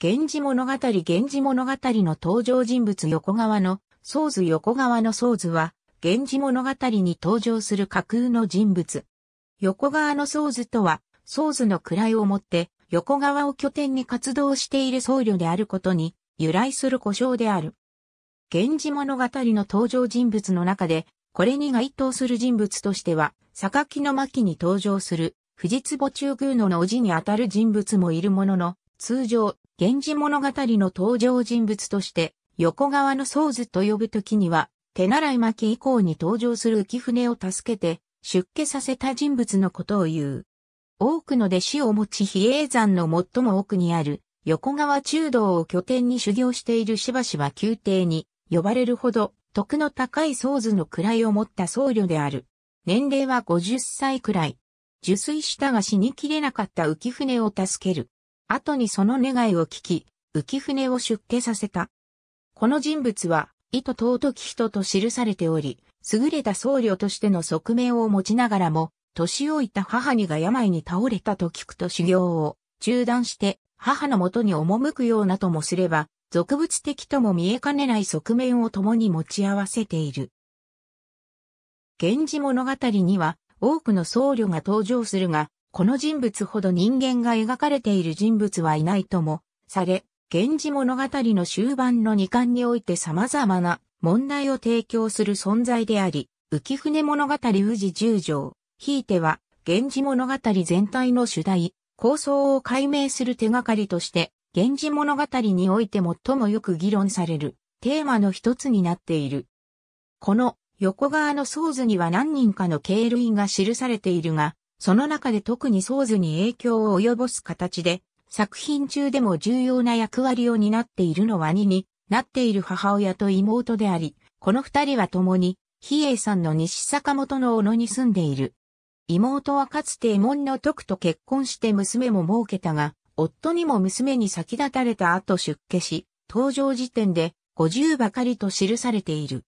源氏物語源氏物語の登場人物横川の、僧図横川の僧図は、源氏物語に登場する架空の人物。横川の僧図とは、僧図の位をもって、横川を拠点に活動している僧侶であることに、由来する故障である。源氏物語の登場人物の中で、これに該当する人物としては、榊の巻に登場する、藤壺中宮野の叔父にあたる人物もいるものの、通常、源氏物語の登場人物として、横川の僧図と呼ぶときには、手習い巻以降に登場する浮舟を助けて、出家させた人物のことを言う。多くの弟子を持ち比叡山の最も奥にある、横川中道を拠点に修行しているしばしば宮廷に呼ばれるほど、徳の高い僧図の位を持った僧侶である。年齢は50歳くらい。受水したが死にきれなかった浮舟を助ける。後にその願いを聞き、浮舟を出家させた。この人物は、意図尊き人と記されており、優れた僧侶としての側面を持ちながらも、年老いた母にが病に倒れたと聞くと修行を中断して、母のもとに赴くようなともすれば、俗物的とも見えかねない側面を共に持ち合わせている。源氏物語には多くの僧侶が登場するが、この人物ほど人間が描かれている人物はいないとも、され、源氏物語の終盤の二巻において様々な問題を提供する存在であり、浮舟物語宇治十条、ひいては、源氏物語全体の主題、構想を解明する手がかりとして、源氏物語において最もよく議論されるテーマの一つになっている。この横側のソーズには何人かの経類が記されているが、その中で特にソーズに影響を及ぼす形で、作品中でも重要な役割を担っているのは2になっている母親と妹であり、この二人は共に、比叡さんの西坂本の小野に住んでいる。妹はかつて門の徳と結婚して娘も設けたが、夫にも娘に先立たれた後出家し、登場時点で50ばかりと記されている。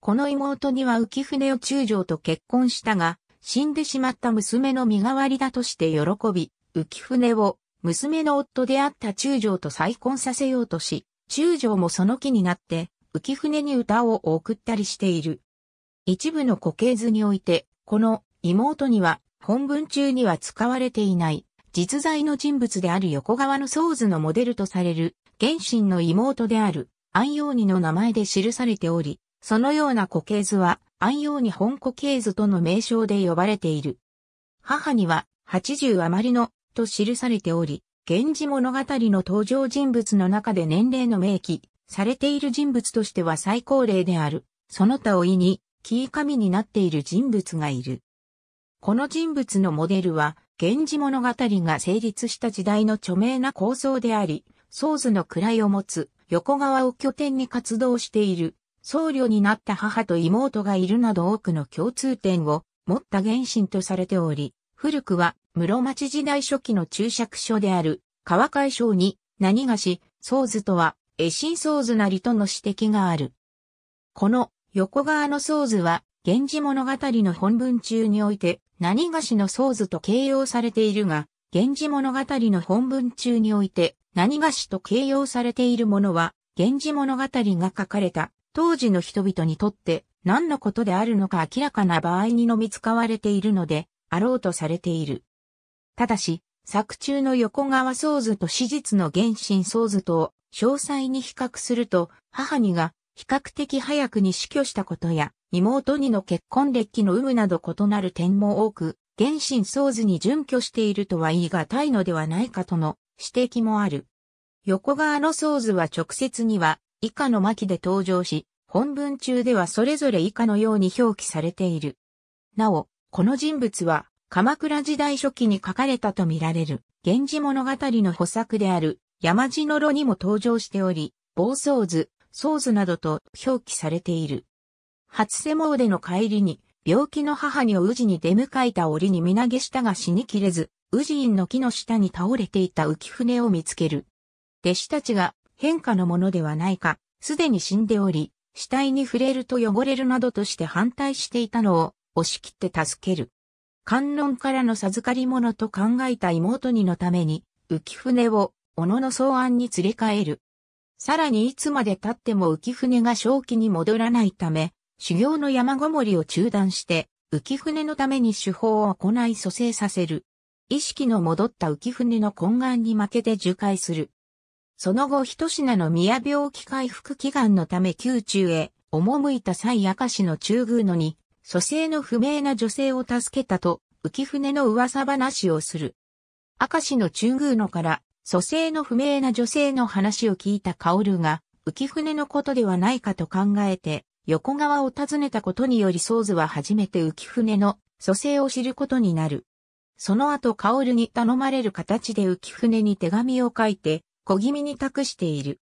この妹には浮船を中将と結婚したが、死んでしまった娘の身代わりだとして喜び、浮舟を娘の夫であった中将と再婚させようとし、中将もその気になって浮舟に歌を送ったりしている。一部の固形図において、この妹には本文中には使われていない実在の人物である横川の僧図のモデルとされる原神の妹である安陽二の名前で記されており、そのような固形図は安陽に本古系図との名称で呼ばれている。母には80余りのと記されており、源氏物語の登場人物の中で年齢の明記されている人物としては最高齢である、その他を意に、キー神になっている人物がいる。この人物のモデルは、源氏物語が成立した時代の著名な構想であり、宗図の位を持つ横川を拠点に活動している僧侶になった母と妹がいるなど多くの共通点を持った原神とされており、古くは室町時代初期の注釈書である川海省に何がし、僧図とは、絵心僧図なりとの指摘がある。この横側の僧図は、源氏物語の本文中において、何がしの僧図と形容されているが、源氏物語の本文中において、何がしと形容されているものは、源氏物語が書かれた当時の人々にとって何のことであるのか明らかな場合にのみ使われているので、あろうとされている。ただし、作中の横川宗図と史実の原神宗図とを詳細に比較すると、母にが比較的早くに死去したことや、妹にの結婚歴の有無など異なる点も多く、原神宗図に準拠しているとは言い難いのではないかとの指摘もある。横川の宗図は直接には以下の巻で登場し、本文中ではそれぞれ以下のように表記されている。なお、この人物は、鎌倉時代初期に書かれたとみられる、源氏物語の補作である、山地の炉にも登場しており、暴走図、僧図などと表記されている。初瀬詣の帰りに、病気の母に宇治に出迎えた折に身投げしたが死にきれず、宇治院の木の下に倒れていた浮舟を見つける。弟子たちが変化のものではないか、すでに死んでおり、死体に触れると汚れるなどとして反対していたのを押し切って助ける。観音からの授かり物と考えた妹にのために、浮舟を小野の草案に連れ帰る。さらにいつまで経っても浮舟が正気に戻らないため、修行の山ごもりを中断して、浮舟のために手法を行い蘇生させる。意識の戻った浮舟の懇願に負けて受戒する。その後一品の宮病気回復祈願のため宮中へ赴いた際明石の中宮のに、蘇生の不明な女性を助けたと、浮舟の噂話をする。明石の中宮のから、蘇生の不明な女性の話を聞いた薫が、浮舟のことではないかと考えて、横川を訪ねたことにより宗図は初めて浮舟の蘇生を知ることになる。その後薫に頼まれる形で浮舟に手紙を書いて、小気味に託している。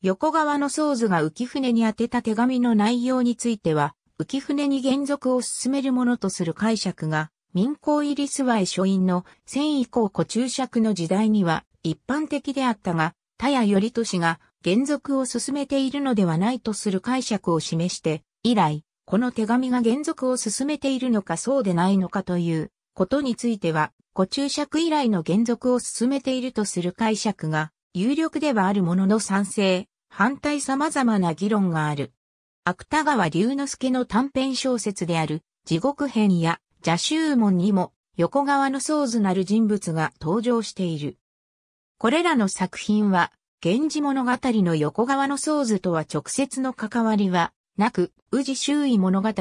横川の宗図が浮舟に宛てた手紙の内容については、浮舟に原則を進めるものとする解釈が、民工入り諏訪へ書院の戦以降古注釈の時代には一般的であったが、田谷頼利が原則を進めているのではないとする解釈を示して、以来、この手紙が原則を進めているのかそうでないのかということについては、ご注釈依頼の原則を進めているとする解釈が有力ではあるものの賛成、反対様々な議論がある。芥川龍之介の短編小説である地獄編や邪宗門にも横川のソーズなる人物が登場している。これらの作品は、源氏物語の横川のソーズとは直接の関わりはなく、宇治周囲物語、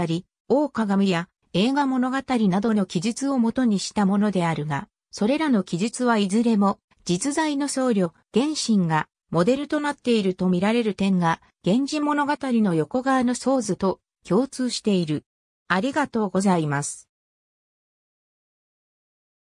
大鏡や映画物語などの記述をもとにしたものであるが、それらの記述はいずれも実在の僧侶、原神がモデルとなっていると見られる点が、源氏物語の横側の僧図と共通している。ありがとうございます。